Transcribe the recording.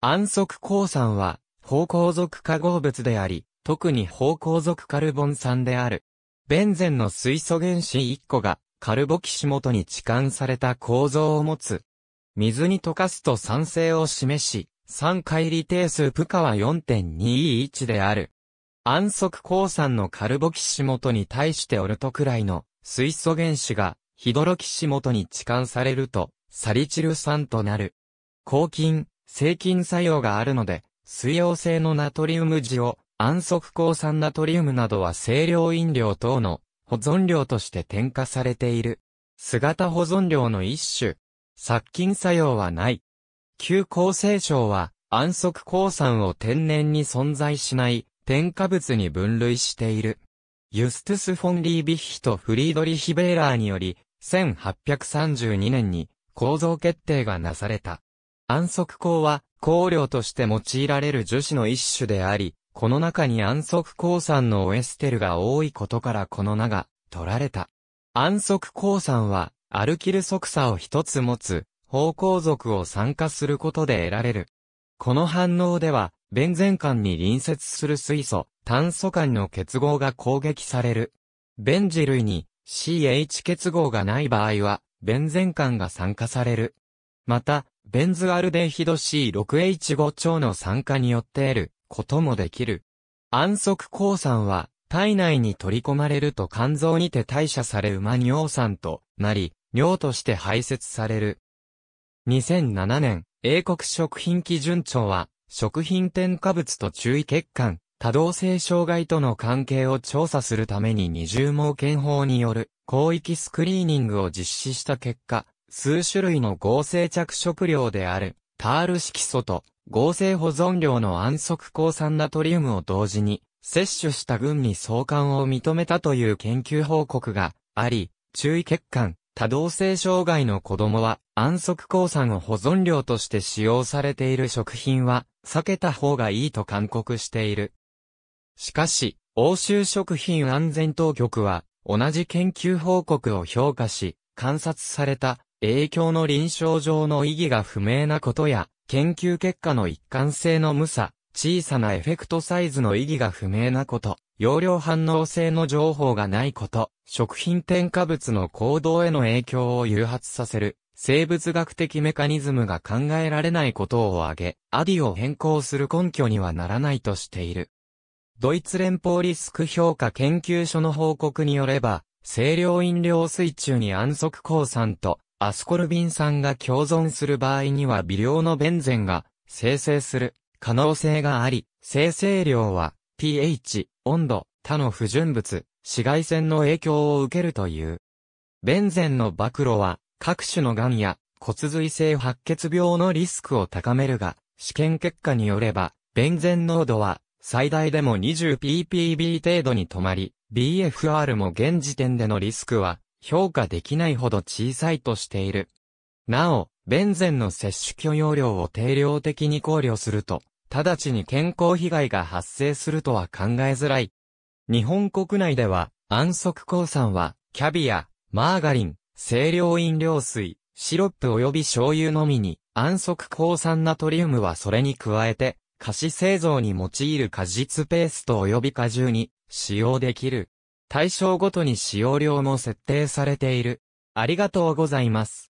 安息鉱酸は、芳香属化合物であり、特に芳香属カルボン酸である。ベンゼンの水素原子1個が、カルボキシ元に置換された構造を持つ。水に溶かすと酸性を示し、酸解離定数プカは4.21である。安息鉱酸のカルボキシ元に対してオルトくらいの水素原子が、ヒドロキシ元に置換されると、サリチル酸となる。抗菌、制菌作用があるので、水溶性のナトリウムジを、安息鉱酸ナトリウムなどは清涼飲料等の保存料として添加されている。姿保存料の一種。殺菌作用はない。旧厚生省は、安息鉱酸を天然に存在しない添加物に分類している。ユストゥス・フォン・リービッヒとフリードリヒ・ベーラーにより、1832年に構造決定がなされた。安息香は、香料として用いられる樹脂の一種であり、この中に安息香酸のオエステルが多いことからこの名が取られた。安息香酸は、アルキル即差を一つ持つ、方向属を酸化することで得られる。この反応では、ベンゼン間に隣接する水素、炭素間の結合が攻撃される。ベンジ類に CH 結合がない場合は、ベンゼン間が酸化される。また、ベンズアルデヒド C6H5 超の酸化によって得ることもできる。安息抗酸は、体内に取り込まれると肝臓にて代謝され馬尿酸となり、尿として排泄される。2007年、英国食品基準庁は、食品添加物と注意欠陥、多動性障害との関係を調査するために二重盲検法による広域スクリーニングを実施した結果、数種類の合成着色料である、タール色素と合成保存料の安息抗酸ナトリウムを同時に摂取した群に相関を認めたという研究報告があり、注意欠陥、多動性障害の子供は安息抗酸を保存料として使用されている食品は避けた方がいいと勧告している。しかし、欧州食品安全当局は同じ研究報告を評価し、観察された影響の臨床上の意義が不明なことや、研究結果の一貫性の無さ、小さなエフェクトサイズの意義が不明なこと、容量反応性の情報がないこと、食品添加物の行動への影響を誘発させる、生物学的メカニズムが考えられないことを挙げ、アディを変更する根拠にはならないとしている。ドイツ連邦リスク評価研究所の報告によれば、清涼飲料水中に安息鉱酸とアスコルビン酸が共存する場合には微量のベンゼンが生成する可能性があり、生成量は pH、温度、他の不純物、紫外線の影響を受けるという。ベンゼンの暴露は各種の癌や骨髄性白血病のリスクを高めるが、試験結果によれば、ベンゼン濃度は最大でも 20ppb 程度に止まり、BFR も現時点でのリスクは評価できないほど小さいとしている。なお、ベンゼンの摂取許容量を定量的に考慮すると、直ちに健康被害が発生するとは考えづらい。日本国内では、安息鉱酸は、キャビア、マーガリン、清涼飲料水、シロップ及び醤油のみに、安息鉱酸ナトリウムはそれに加えて、菓子製造に用いる果実ペースト及び果汁に使用できる。対象ごとに使用量も設定されている。ありがとうございます。